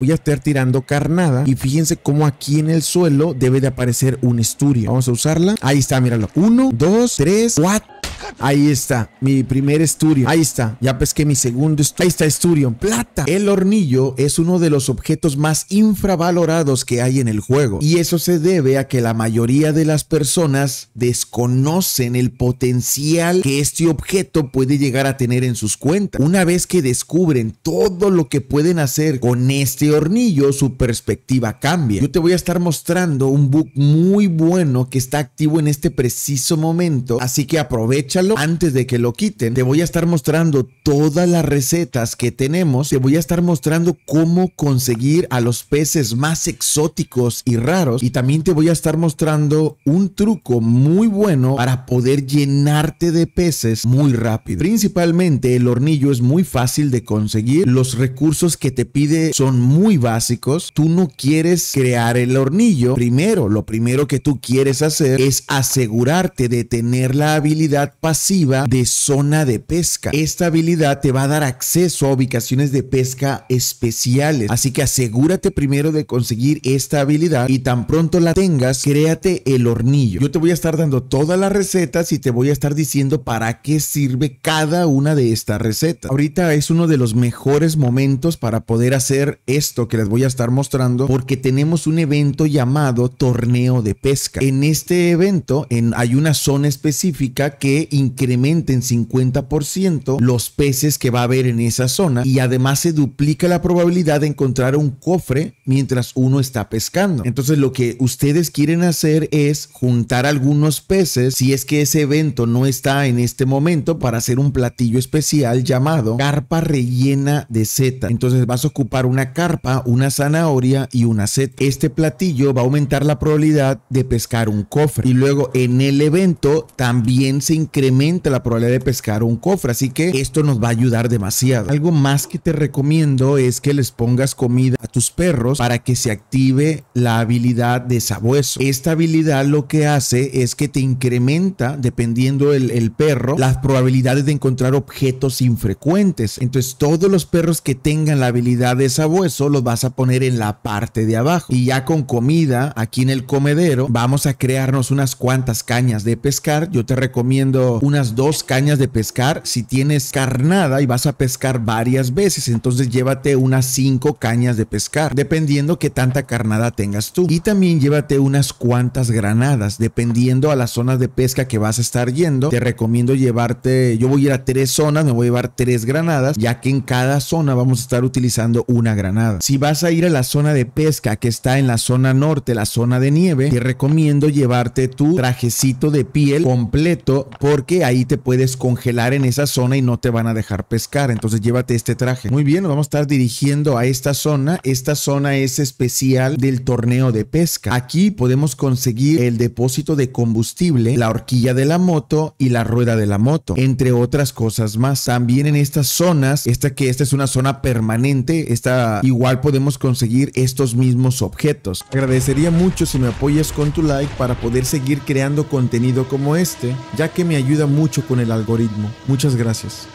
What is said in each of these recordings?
voy a estar tirando carnada y fíjense cómo aquí en el suelo debe de aparecer un estudio. Vamos a usarla. Ahí está, míralo. 1, 2, 3, cuatro Ahí está, mi primer estudio. Ahí está, ya pesqué mi segundo estudio. Ahí está, estudio, plata. El hornillo es uno de los objetos más infravalorados que hay en el juego. Y eso se debe a que la mayoría de las personas desconocen el potencial que este objeto puede llegar a tener en sus cuentas. Una vez que descubren todo lo que pueden hacer con este hornillo, su perspectiva cambia. Yo te voy a estar mostrando un bug muy bueno que está activo en este preciso momento, así que aprovecha échalo antes de que lo quiten. Te voy a estar mostrando todas las recetas que tenemos. Te voy a estar mostrando cómo conseguir a los peces más exóticos y raros. Y también te voy a estar mostrando un truco muy bueno para poder llenarte de peces muy rápido. Principalmente el hornillo es muy fácil de conseguir. Los recursos que te pide son muy básicos. Tú no quieres crear el hornillo. Primero, lo primero que tú quieres hacer es asegurarte de tener la habilidad pasiva de zona de pesca. Esta habilidad te va a dar acceso a ubicaciones de pesca especiales, así que asegúrate primero de conseguir esta habilidad y tan pronto la tengas, créate el hornillo. Yo te voy a estar dando todas las recetas y te voy a estar diciendo para qué sirve cada una de estas recetas. Ahorita es uno de los mejores momentos para poder hacer esto que les voy a estar mostrando porque tenemos un evento llamado torneo de pesca. En este evento hay una zona específica que incrementen 50% los peces que va a haber en esa zona y además se duplica la probabilidad de encontrar un cofre mientras uno está pescando. Entonces lo que ustedes quieren hacer es juntar algunos peces si es que ese evento no está en este momento para hacer un platillo especial llamado carpa rellena de seta. Entonces vas a ocupar una carpa, una zanahoria y una seta. Este platillo va a aumentar la probabilidad de pescar un cofre y luego en el evento también se incrementa incrementa la probabilidad de pescar un cofre. Así que esto nos va a ayudar demasiado. Algo más que te recomiendo es que les pongas comida a tus perros para que se active la habilidad de sabueso. Esta habilidad lo que hace es que te incrementa, dependiendo del perro, las probabilidades de encontrar objetos infrecuentes. Entonces, todos los perros que tengan la habilidad de sabueso los vas a poner en la parte de abajo. Y ya con comida, aquí en el comedero, vamos a crearnos unas cuantas cañas de pescar. Yo te recomiendo unas dos cañas de pescar. Si tienes carnada y vas a pescar varias veces, entonces llévate unas cinco cañas de pescar, dependiendo qué tanta carnada tengas tú. Y también llévate unas cuantas granadas, dependiendo a las zonas de pesca que vas a estar yendo. Te recomiendo llevarte, yo voy a ir a tres zonas, me voy a llevar tres granadas, ya que en cada zona vamos a estar utilizando una granada. Si vas a ir a la zona de pesca que está en la zona norte, la zona de nieve, te recomiendo llevarte tu trajecito de piel completo por porque ahí te puedes congelar en esa zona y no te van a dejar pescar. Entonces llévate este traje. Muy bien, nos vamos a estar dirigiendo a esta zona. Esta zona es especial del torneo de pesca. Aquí podemos conseguir el depósito de combustible, la horquilla de la moto y la rueda de la moto, entre otras cosas más. También en estas zonas, esta que esta es una zona permanente, esta igual podemos conseguir estos mismos objetos. Agradecería mucho si me apoyas con tu like para poder seguir creando contenido como este, ya que me ayuda ayuda mucho con el algoritmo. Muchas gracias.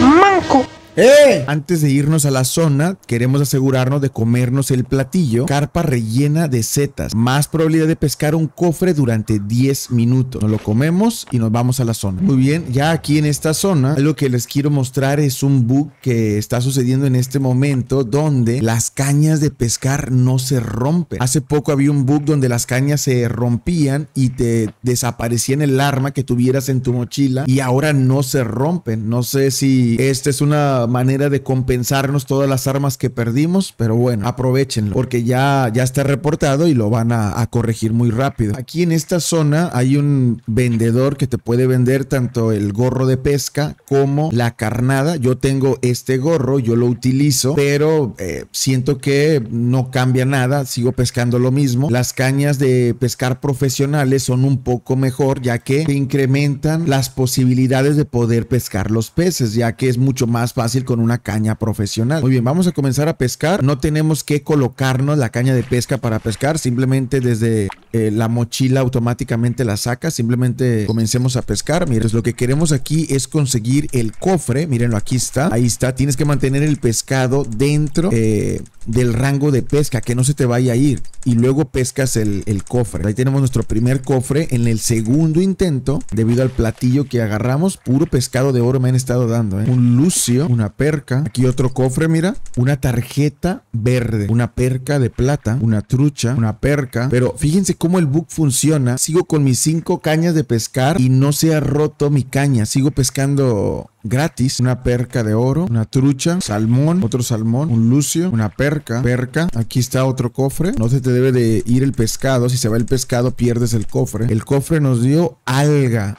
Manco. ¡Eh! Antes de irnos a la zona, queremos asegurarnos de comernos el platillo. Carpa rellena de setas. Más probabilidad de pescar un cofre durante 10 minutos. Nos lo comemos y nos vamos a la zona. Muy bien, ya aquí en esta zona, lo que les quiero mostrar es un bug que está sucediendo en este momento donde las cañas de pescar no se rompen. Hace poco había un bug donde las cañas se rompían y te desaparecían el arma que tuvieras en tu mochila y ahora no se rompen. No sé si esta es una manera de compensarnos todas las armas que perdimos, pero bueno, aprovechenlo porque ya, ya está reportado y lo van a, corregir muy rápido. Aquí en esta zona hay un vendedor que te puede vender tanto el gorro de pesca como la carnada. Yo tengo este gorro, yo lo utilizo, pero eh, siento que no cambia nada, sigo pescando lo mismo. Las cañas de pescar profesionales son un poco mejor ya que incrementan las posibilidades de poder pescar los peces, ya que es mucho más fácil con una caña profesional. Muy bien, vamos a comenzar a pescar. No tenemos que colocarnos la caña de pesca para pescar. Simplemente desde eh, la mochila automáticamente la saca. Simplemente comencemos a pescar. Miren, pues lo que queremos aquí es conseguir el cofre. Mírenlo, aquí está. Ahí está. Tienes que mantener el pescado dentro eh, del rango de pesca, que no se te vaya a ir. Y luego pescas el, cofre. Ahí tenemos nuestro primer cofre. En el segundo intento, debido al platillo que agarramos, puro pescado de oro me han estado dando. ¿eh? Un lucio, un una perca. Aquí otro cofre, mira. Una tarjeta verde, una perca de plata, una trucha, una perca. Pero fíjense cómo el bug funciona. Sigo con mis cinco cañas de pescar y no se ha roto mi caña. Sigo pescando gratis. Una perca de oro, una trucha, salmón, otro salmón, un lucio, una perca, perca. Aquí está otro cofre. No se te debe de ir el pescado. Si se va el pescado, pierdes el cofre. El cofre nos dio alga.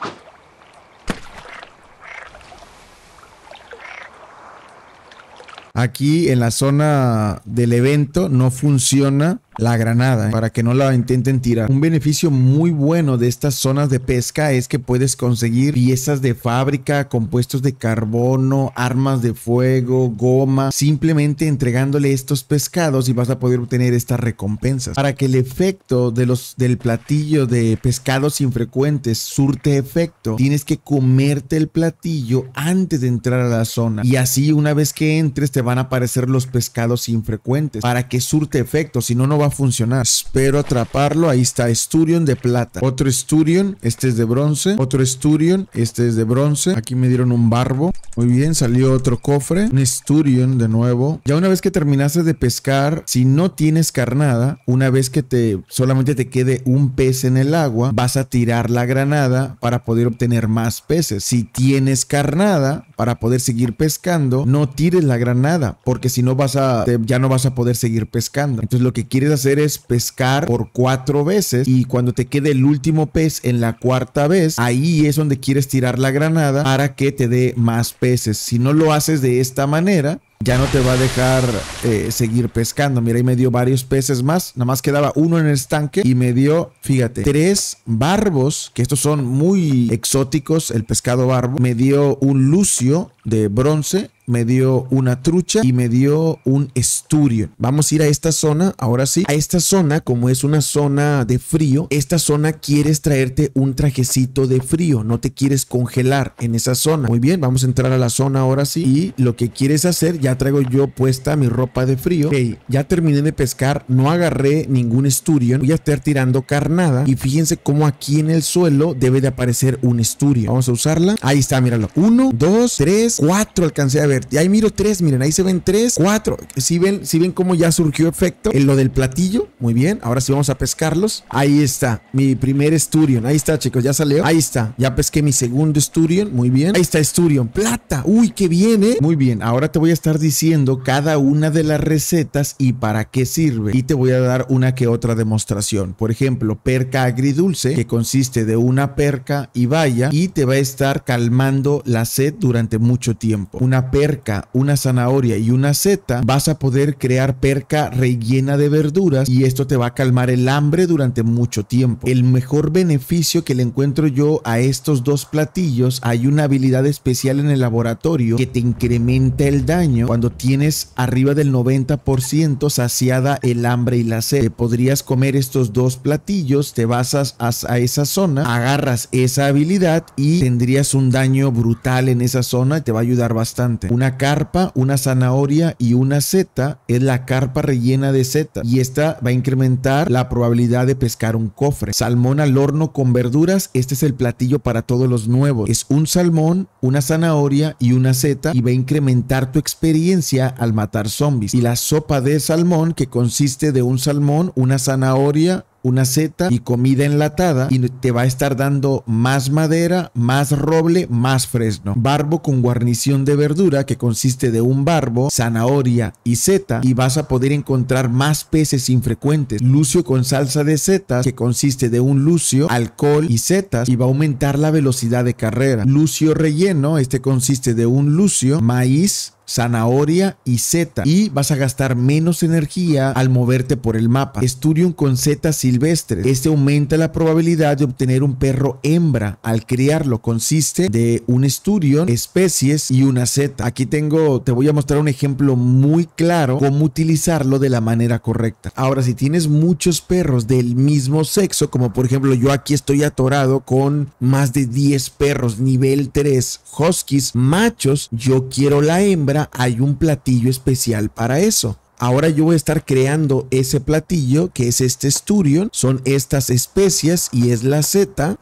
aquí en la zona del evento no funciona la granada ¿eh? para que no la intenten tirar. Un beneficio muy bueno de estas zonas de pesca es que puedes conseguir piezas de fábrica, compuestos de carbono, armas de fuego, goma, simplemente entregándole estos pescados y vas a poder obtener estas recompensas. Para que el efecto de los, del platillo de pescados infrecuentes surte efecto, tienes que comerte el platillo antes de entrar a la zona y así una vez que entres te van a aparecer los pescados infrecuentes para que surte efecto, si no no va a funcionar. Espero atraparlo. Ahí está, Sturion de plata. Otro Sturion, este es de bronce. Otro Sturion, este es de bronce. Aquí me dieron un barbo. Muy bien, salió otro cofre. Un Sturion de nuevo. Ya una vez que terminaste de pescar, si no tienes carnada, una vez que te solamente te quede un pez en el agua, vas a tirar la granada para poder obtener más peces. Si tienes carnada, para poder seguir pescando, no tires la granada, porque si no vas a, ya no vas a poder seguir pescando. Entonces lo que quieres hacer es pescar por cuatro veces y cuando te quede el último pez en la cuarta vez, ahí es donde quieres tirar la granada para que te dé más peces. Si no lo haces de esta manera, ya no te va a dejar eh, seguir pescando. Mira, y me dio varios peces más. Nada más quedaba uno en el estanque y me dio, fíjate, tres barbos, que estos son muy exóticos, el pescado barbo. Me dio un lucio de bronce me dio una trucha y me dio un esturión Vamos a ir a esta zona, ahora sí, a esta zona, como es una zona de frío, esta zona quieres traerte un trajecito de frío, no te quieres congelar en esa zona. Muy bien, vamos a entrar a la zona ahora sí y lo que quieres hacer, ya traigo yo puesta mi ropa de frío. Ok, ya terminé de pescar, no agarré ningún esturión voy a estar tirando carnada y fíjense cómo aquí en el suelo debe de aparecer un esturio. Vamos a usarla, ahí está, míralo, uno, dos, tres, cuatro, alcancé a ver y ahí miro tres, miren, ahí se ven tres, cuatro. Si ven, si ven cómo ya surgió efecto en lo del platillo, muy bien. Ahora sí vamos a pescarlos. Ahí está, mi primer Sturion. Ahí está, chicos, ya salió. Ahí está, ya pesqué mi segundo Sturion, muy bien. Ahí está Sturion, plata. Uy, qué bien, ¿eh? Muy bien, ahora te voy a estar diciendo cada una de las recetas y para qué sirve. Y te voy a dar una que otra demostración. Por ejemplo, perca agridulce, que consiste de una perca y valla y te va a estar calmando la sed durante mucho tiempo. Una perca una zanahoria y una seta, vas a poder crear perca rellena de verduras y esto te va a calmar el hambre durante mucho tiempo. El mejor beneficio que le encuentro yo a estos dos platillos, hay una habilidad especial en el laboratorio que te incrementa el daño cuando tienes arriba del 90% saciada el hambre y la sed. podrías comer estos dos platillos, te vas a, esa zona, agarras esa habilidad y tendrías un daño brutal en esa zona y te va a ayudar bastante una carpa, una zanahoria y una seta es la carpa rellena de seta y esta va a incrementar la probabilidad de pescar un cofre. Salmón al horno con verduras, este es el platillo para todos los nuevos. Es un salmón, una zanahoria y una seta y va a incrementar tu experiencia al matar zombies. Y la sopa de salmón que consiste de un salmón, una zanahoria, una seta y comida enlatada y te va a estar dando más madera, más roble, más fresno. Barbo con guarnición de verdura que consiste de un barbo, zanahoria y seta y vas a poder encontrar más peces infrecuentes. Lucio con salsa de setas que consiste de un lucio, alcohol y setas y va a aumentar la velocidad de carrera. Lucio relleno, este consiste de un lucio, maíz, zanahoria y Z y vas a gastar menos energía al moverte por el mapa. Esturium con Z silvestre. Este aumenta la probabilidad de obtener un perro hembra al criarlo. Consiste de un Esturium, especies y una Z. Aquí tengo, te voy a mostrar un ejemplo muy claro cómo utilizarlo de la manera correcta. Ahora, si tienes muchos perros del mismo sexo, como por ejemplo yo aquí estoy atorado con más de 10 perros nivel 3 huskies machos, yo quiero la hembra hay un platillo especial para eso. Ahora yo voy a estar creando ese platillo que es este Sturion, son estas especies y es la Z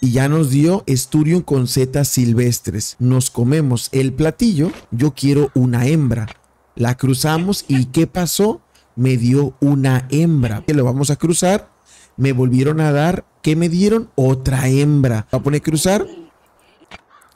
y ya nos dio sturion con zetas silvestres. Nos comemos el platillo, yo quiero una hembra. La cruzamos y ¿qué pasó? Me dio una hembra. Que lo vamos a cruzar, me volvieron a dar, ¿qué me dieron? Otra hembra. Va a poner cruzar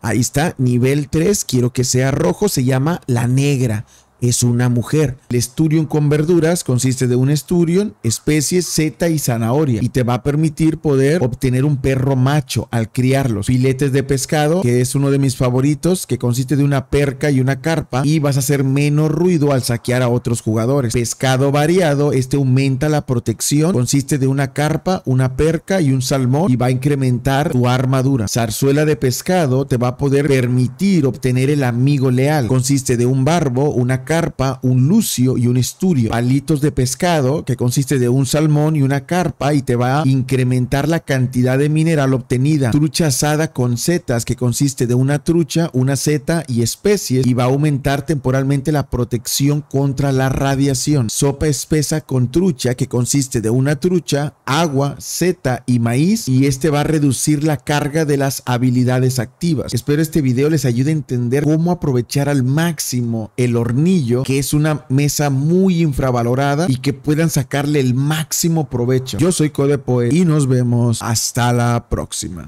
Ahí está, nivel 3, quiero que sea rojo, se llama la negra es una mujer. El esturión con verduras consiste de un esturión, especies, Zeta y zanahoria y te va a permitir poder obtener un perro macho al criarlos. Filetes de pescado, que es uno de mis favoritos, que consiste de una perca y una carpa y vas a hacer menos ruido al saquear a otros jugadores. Pescado variado, este aumenta la protección, consiste de una carpa, una perca y un salmón y va a incrementar tu armadura. Zarzuela de pescado te va a poder permitir obtener el amigo leal, consiste de un barbo, una carpa, un lucio y un estudio Palitos de pescado, que consiste de un salmón y una carpa y te va a incrementar la cantidad de mineral obtenida. Trucha asada con setas, que consiste de una trucha, una seta y especies y va a aumentar temporalmente la protección contra la radiación. Sopa espesa con trucha, que consiste de una trucha, agua, seta y maíz y este va a reducir la carga de las habilidades activas. Espero este video les ayude a entender cómo aprovechar al máximo el hornillo que es una mesa muy infravalorada y que puedan sacarle el máximo provecho. Yo soy Codepoe y nos vemos hasta la próxima.